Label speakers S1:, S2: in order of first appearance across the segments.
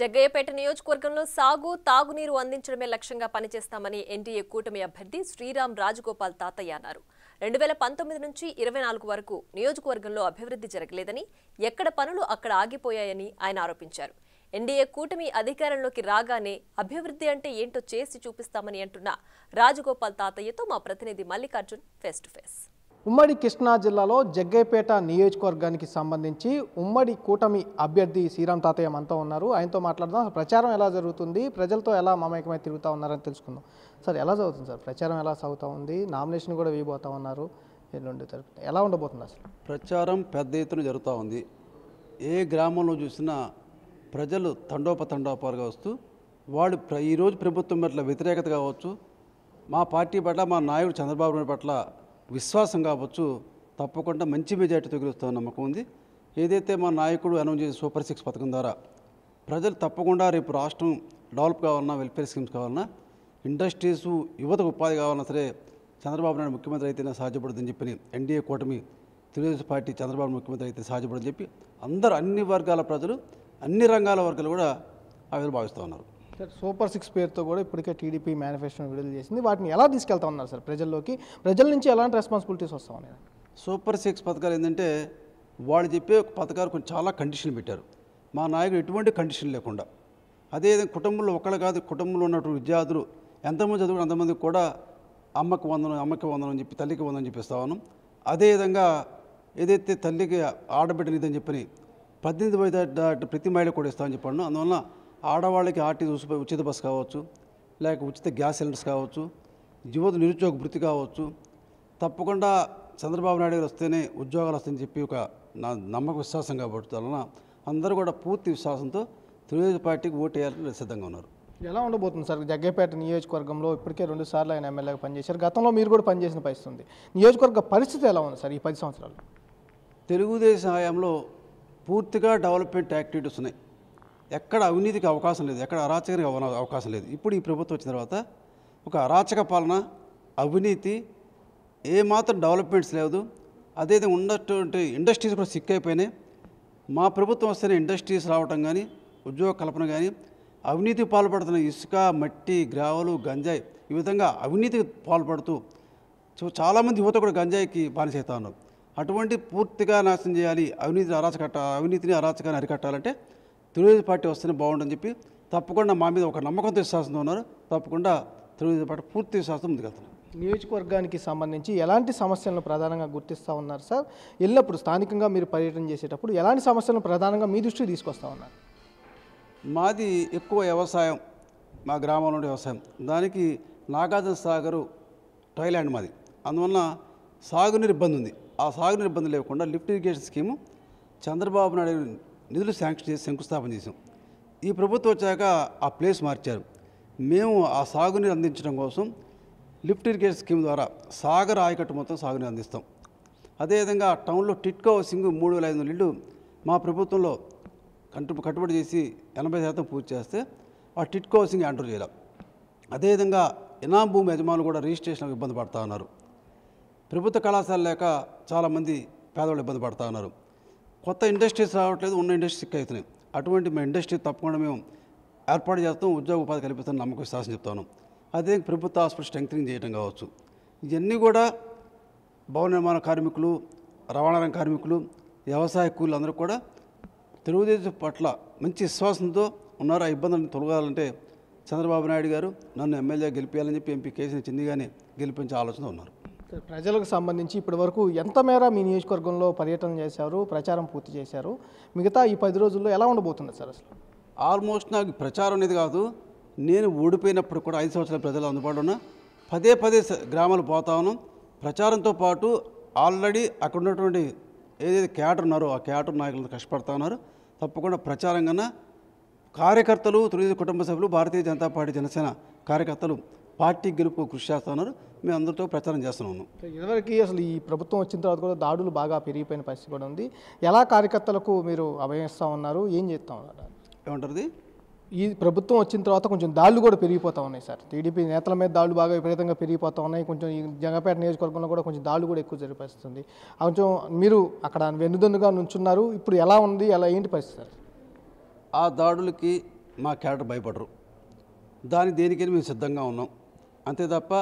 S1: జగ్గయ్యపేట నియోజకవర్గంలో సాగు తాగునీరు అందించడమే లక్ష్యంగా పనిచేస్తామని ఎన్డీఏ కూటమి అభ్యర్థి శ్రీరామ్ రాజగోపాల్ తాతయ్య అన్నారు రెండు వేల పంతొమ్మిది నుంచి ఇరవై నాలుగు వరకు నియోజకవర్గంలో అభివృద్ధి జరగలేదని ఎక్కడ పనులు అక్కడ ఆగిపోయాయని ఆయన ఆరోపించారు ఎన్డీఏ కూటమి అధికారంలోకి రాగానే అభివృద్ధి అంటే ఏంటో చేసి చూపిస్తామని అంటున్న రాజగోపాల్ తాతయ్యతో మా ప్రతినిధి మల్లికార్జున్ ఫేస్ టు ఫేస్
S2: ఉమ్మడి కృష్ణా జిల్లాలో జగ్గైపేట నియోజకవర్గానికి సంబంధించి ఉమ్మడి కూటమి అభ్యర్థి శ్రీరామ్ తాతయ్య మనతో ఉన్నారు ఆయనతో మాట్లాడదాం ప్రచారం ఎలా జరుగుతుంది ప్రజలతో ఎలా మమేకమై తిరుగుతూ ఉన్నారని తెలుసుకుందాం సార్ ఎలా జరుగుతుంది సార్ ప్రచారం ఎలా సాగుతూ ఉంది నామినేషన్ కూడా వేయబోతూ ఉన్నారు ఎల్లుండి ఎలా ఉండబోతుంది అసలు
S1: ప్రచారం పెద్ద ఎత్తున జరుగుతూ ఉంది ఏ గ్రామంలో చూసినా ప్రజలు తండోపతండోపాలుగా వస్తూ వాళ్ళు ఈరోజు ప్రభుత్వం పట్ల వ్యతిరేకత కావచ్చు మా పార్టీ పట్ల మా నాయకుడు చంద్రబాబు నాయుడు పట్ల విశ్వాసం కావచ్చు తప్పకుండా మంచి మెజార్టీ గెలుస్తామని నమ్మకం ఉంది ఏదైతే మా నాయకుడు అనౌన్స్ చేసిన సూపర్ సిక్స్ పథకం ద్వారా ప్రజలు తప్పకుండా రేపు రాష్ట్రం డెవలప్ కావాలన్నా వెల్ఫేర్ స్కీమ్స్ కావాలన్నా ఇండస్ట్రీస్ యువతకు ఉపాధి కావాలన్నా సరే చంద్రబాబు నాయుడు ముఖ్యమంత్రి అయితేనే సాధ్యపడుతుందని చెప్పి ఎన్డీఏ కూటమి తెలుగుదేశం పార్టీ చంద్రబాబు ముఖ్యమంత్రి అయితే సాధ్యపడని చెప్పి అందరూ అన్ని వర్గాల ప్రజలు అన్ని రంగాల వర్గాలు కూడా ఆ విధంగా భావిస్తూ ఉన్నారు
S2: సార్ సూపర్ సిక్స్ పేరుతో కూడా ఇప్పటికే టీడీపీ మేనిఫెస్టో విడుదల చేసింది వాటిని ఎలా తీసుకెళ్తా ఉన్నారు సార్ ప్రజల్లోకి ప్రజల నుంచి ఎలాంటి
S1: రెస్పాన్సిబిలిటీస్ వస్తా ఉన్నాయి సూపర్ సిక్స్ పథకాలు ఏంటంటే వాళ్ళు చెప్పే ఒక పథకాలు కొంచెం చాలా కండిషన్ పెట్టారు మా నాయకుడు ఎటువంటి కండిషన్ లేకుండా అదే కుటుంబంలో ఒకళ్ళు కాదు కుటుంబంలో ఉన్నటువంటి విద్యార్థులు ఎంతమంది చదువుకుని అంతమంది కూడా అమ్మకి వందనం అమ్మకి వందనం అని చెప్పి తల్లికి వందనం చెప్పిస్తా ఉన్నాం అదేవిధంగా ఏదైతే తల్లికి ఆడబిడ్డనిదని చెప్పని పద్దెనిమిది వయసు ప్రతి మహిళ కూడా ఇస్తామని చెప్పాను అందువల్ల ఆడవాళ్ళకి ఆర్టీసీ ఉచిత బస్సు కావచ్చు లేక ఉచిత గ్యాస్ సిలిండర్స్ కావచ్చు యువత నిరుద్యోగ వృత్తి కావచ్చు తప్పకుండా చంద్రబాబు నాయుడు గారు వస్తేనే ఉద్యోగాలు వస్తాయని చెప్పి ఒక నా నమ్మక విశ్వాసం కాబట్టి వలన అందరూ కూడా పూర్తి విశ్వాసంతో తెలుగుదేశం పార్టీకి ఓటు వేయాలని సిద్ధంగా ఉన్నారు
S2: ఎలా ఉండబోతుంది సార్ జగ్గేపేట నియోజకవర్గంలో ఇప్పటికే రెండు సార్లు ఆయన ఎమ్మెల్యేగా పనిచేశారు గతంలో మీరు కూడా పనిచేసిన ఉంది నియోజకవర్గ పరిస్థితి ఎలా ఉంది సార్ ఈ పది సంవత్సరాలు
S1: తెలుగుదేశం హయాంలో పూర్తిగా డెవలప్మెంట్ యాక్టివిటీస్ ఉన్నాయి ఎక్కడ అవినీతికి అవకాశం లేదు ఎక్కడ అరాచకరికి అవకాశం లేదు ఇప్పుడు ఈ ప్రభుత్వం వచ్చిన తర్వాత ఒక అరాచక పాలన అవినీతి ఏమాత్రం డెవలప్మెంట్స్ లేదు అదైతే ఉన్నటువంటి ఇండస్ట్రీస్ కూడా సిక్ అయిపోయినాయి మా ప్రభుత్వం వస్తేనే ఇండస్ట్రీస్ రావటం కానీ ఉద్యోగ కల్పన కానీ అవినీతి పాల్పడుతున్న ఇసుక మట్టి గ్రావలు గంజాయి ఈ విధంగా అవినీతికి పాల్పడుతూ చాలామంది యువత కూడా గంజాయికి బానిసైతా ఉన్నారు అటువంటి పూర్తిగా నాశనం చేయాలి అవినీతిని అరాచకట్ట అవినీతిని అరాచకాన్ని అరికట్టాలంటే తెలుగుదేశం పార్టీ వస్తేనే బాగుంటుందని చెప్పి తప్పకుండా మా మీద ఒక నమ్మకం విశ్వాసంతో ఉన్నారు తప్పకుండా తెలుగుదేశం పార్టీ పూర్తి శాస్త్రం ముందుకెళ్తున్నారు నియోజకవర్గానికి సంబంధించి
S2: ఎలాంటి సమస్యలను ప్రధానంగా గుర్తిస్తూ ఉన్నారు సార్ వెళ్ళినప్పుడు స్థానికంగా మీరు పర్యటన చేసేటప్పుడు ఎలాంటి సమస్యలను ప్రధానంగా మీ దృష్టికి తీసుకొస్తా ఉన్నారు
S1: మాది ఎక్కువ వ్యవసాయం మా గ్రామంలో వ్యవసాయం దానికి నాగార్జున సాగరు టైలాండ్ మాది అందువలన సాగునీరు ఇబ్బంది ఉంది ఆ సాగునీరు ఇబ్బంది లేకుండా lift irrigation scheme Chandrababu Naidu నిధులు శాంక్షన్ చేసి శంకుస్థాపన చేసాం ఈ ప్రభుత్వం వచ్చాక ఆ ప్లేస్ మార్చారు మేము ఆ సాగునీరు అందించడం కోసం లిఫ్ట్ ఇరిగేషన్ స్కీమ్ ద్వారా సాగర్ ఆయకట్టు మొత్తం సాగునీరు అందిస్తాం అదేవిధంగా టౌన్లో టిట్కో హౌసింగ్ మూడు వేల ఐదు వందల మా ప్రభుత్వంలో కంటు కట్టుబడి చేసి ఎనభై శాతం పూర్తి చేస్తే ఆ టిట్కో హౌసింగ్ ఎంటర్ చేయలేం అదేవిధంగా ఇనాం భూమి యజమానులు కూడా రిజిస్ట్రేషన్లకు ఇబ్బంది పడుతూ ఉన్నారు ప్రభుత్వ కళాశాల లేక చాలామంది పేదవాళ్ళు ఇబ్బంది పడతా ఉన్నారు కొత్త ఇండస్ట్రీస్ రావట్లేదు ఉన్న ఇండస్ట్రీస్ సిక్ అవుతున్నాయి అటువంటి మా ఇండస్ట్రీ తప్పకుండా మేము ఏర్పాటు చేస్తాం ఉద్యోగ ఉపాధి కల్పిస్తాం నమ్మకం శాసన చెప్తాను అదే ప్రభుత్వ హాస్పిటల్ స్ట్రెంగ్త్నింగ్ చేయడం కావచ్చు ఇవన్నీ కూడా భవన నిర్మాణ కార్మికులు రవాణా రంగ కార్మికులు వ్యవసాయ కూలీలు అందరూ కూడా తెలుగుదేశం పట్ల మంచి విశ్వాసంతో ఉన్నారు ఆ ఇబ్బందులను తొలగాలంటే చంద్రబాబు నాయుడు గారు నన్ను ఎమ్మెల్యే గెలిపించాలని చెప్పి ఎంపీ కేసీని చిన్నిగానే గెలిపించే ఆలోచన ఉన్నారు ప్రజలకు సంబంధించి
S2: ఇప్పటి వరకు ఎంత మేర మీ నియోజకవర్గంలో పర్యటన చేశారు ప్రచారం పూర్తి చేశారు మిగతా ఈ పది రోజుల్లో ఎలా ఉండబోతుంది సార్ అసలు
S1: ఆల్మోస్ట్ నాకు ప్రచారం అనేది కాదు నేను ఓడిపోయినప్పుడు కూడా ఐదు సంవత్సరాల ప్రజలు అందుబాటులో ఉన్న పదే పదే గ్రామాలు పోతాను ప్రచారంతో పాటు ఆల్రెడీ అక్కడ ఉన్నటువంటి ఏదైతే క్యాటర్ ఉన్నారో ఆ క్యాటర్ నాయకులు కష్టపడతా ఉన్నారు తప్పకుండా ప్రచారం కన్నా కార్యకర్తలు తొలి కుటుంబ సభ్యులు భారతీయ జనతా పార్టీ జనసేన కార్యకర్తలు పార్టీ గెలుపు కృషి చేస్తున్నారు మేము అందరితో ప్రచారం చేస్తున్నాము
S2: ఇదివరకు అసలు ఈ ప్రభుత్వం వచ్చిన తర్వాత కూడా దాడులు బాగా పెరిగిపోయిన పరిస్థితి కూడా ఉంది ఎలా కార్యకర్తలకు మీరు అభయస్తా ఉన్నారు ఏం చేస్తా ఉన్నారు ఏమంటారు ఈ ప్రభుత్వం వచ్చిన తర్వాత కొంచెం దాడులు కూడా పెరిగిపోతూ ఉన్నాయి సార్ టీడీపీ నేతల మీద దాడులు బాగా విపరీతంగా పెరిగిపోతూ ఉన్నాయి కొంచెం ఈ జంగపేట నియోజకవర్గంలో కూడా కొంచెం దాడులు కూడా ఎక్కువ జరిపిస్తుంది కొంచెం మీరు అక్కడ వెన్నుదన్నుగా నుంచున్నారు ఇప్పుడు ఎలా ఉంది ఎలా ఏంటి
S1: పరిస్థితి సార్ ఆ దాడులకి మా క్యారెక్టర్ భయపడరు దాని దేనికైనా మేము సిద్ధంగా ఉన్నాం అంతే తప్ప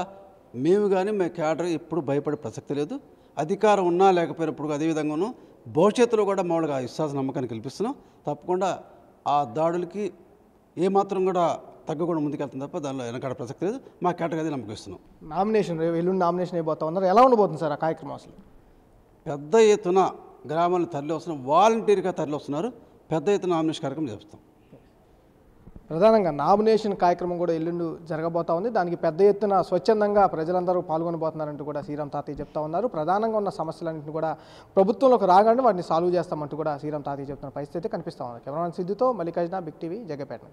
S1: మేము కానీ మా క్యాడర్ ఎప్పుడు భయపడే ప్రసక్తి లేదు అధికారం ఉన్నా లేకపోయినప్పుడు అదేవిధంగాను భవిష్యత్తులో కూడా మామూలుగా విశ్వాస నమ్మకాన్ని కల్పిస్తున్నాం తప్పకుండా ఆ దాడులకి ఏమాత్రం కూడా తగ్గకుండా ముందుకెళ్తుంది తప్ప దానిలో వెనకాడ ప్రసక్తి లేదు మా క్యాటర్ అది నమ్మకిస్తున్నాం
S2: నామినేషన్ ఎల్లుండి నామినేషన్ అయిపోతా ఉన్నారు ఎలా ఉండబోతుంది సార్ ఆ
S1: కార్యక్రమం అసలు పెద్ద ఎత్తున గ్రామాలను తరలి వస్తున్నారు వాలంటీర్గా తరలి వస్తున్నారు పెద్ద ఎత్తున నామినేషన్ కార్యక్రమం చేస్తాం
S2: ప్రధానంగా నామినేషన్ కార్యక్రమం కూడా ఎల్లుండి జరగబోతా ఉంది దానికి పెద్ద ఎత్తున స్వచ్ఛందంగా ప్రజలందరూ పాల్గొనబోతున్నారంటూ కూడా శ్రీరామ్ తాతయ్య చెప్తా ఉన్నారు ప్రధానంగా ఉన్న సమస్యలన్నింటినీ కూడా ప్రభుత్వంలోకి రాగానే వాటిని సాల్వ్ చేస్తామంటూ కూడా శ్రీరామ్ తాతయ్య చెప్తున్న పరిస్థితి కనిపిస్తా ఉంది కెమెరామెన్ సిద్ధితో మల్లికార్జున బిగ్ టీవీ జగ్గపేట